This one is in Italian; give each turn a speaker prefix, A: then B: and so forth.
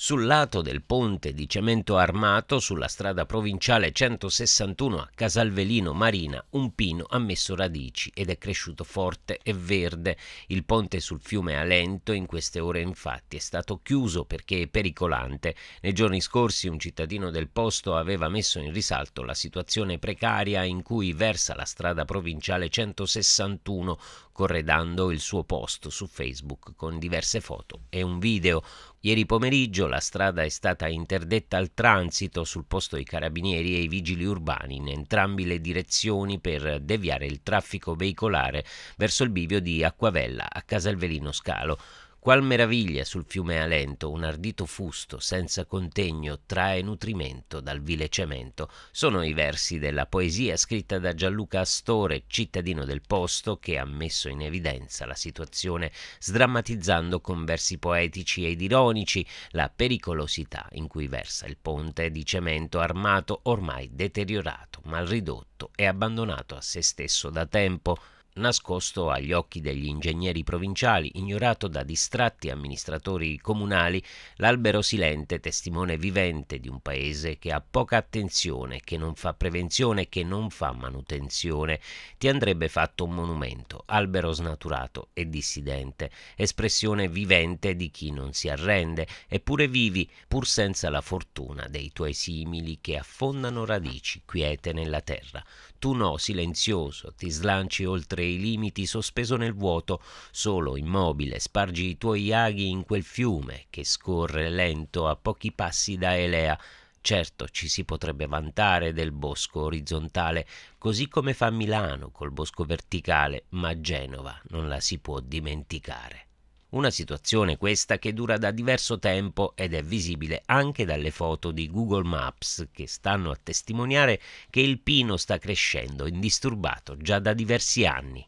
A: Sul lato del ponte di cemento armato sulla strada provinciale 161 a Casalvelino Marina un pino ha messo radici ed è cresciuto forte e verde. Il ponte sul fiume Alento in queste ore infatti è stato chiuso perché è pericolante. Nei giorni scorsi un cittadino del posto aveva messo in risalto la situazione precaria in cui versa la strada provinciale 161 corredando il suo posto su Facebook con diverse foto e un video. Ieri pomeriggio la strada è stata interdetta al transito, sul posto i carabinieri e i vigili urbani in entrambi le direzioni per deviare il traffico veicolare verso il bivio di Acquavella a Casalvelino Scalo. Qual meraviglia sul fiume Alento, un ardito fusto, senza contegno, trae nutrimento dal vile cemento. Sono i versi della poesia scritta da Gianluca Astore, cittadino del posto, che ha messo in evidenza la situazione, sdrammatizzando con versi poetici ed ironici la pericolosità in cui versa il ponte di cemento armato ormai deteriorato, mal ridotto e abbandonato a se stesso da tempo nascosto agli occhi degli ingegneri provinciali, ignorato da distratti amministratori comunali, l'albero silente, testimone vivente di un paese che ha poca attenzione, che non fa prevenzione, che non fa manutenzione, ti andrebbe fatto un monumento, albero snaturato e dissidente, espressione vivente di chi non si arrende, eppure vivi, pur senza la fortuna dei tuoi simili che affondano radici quiete nella terra. Tu no, silenzioso, ti slanci oltre i limiti sospeso nel vuoto, solo immobile, spargi i tuoi aghi in quel fiume che scorre lento a pochi passi da Elea. Certo, ci si potrebbe vantare del bosco orizzontale, così come fa Milano col bosco verticale, ma Genova non la si può dimenticare. Una situazione questa che dura da diverso tempo ed è visibile anche dalle foto di Google Maps che stanno a testimoniare che il pino sta crescendo indisturbato già da diversi anni.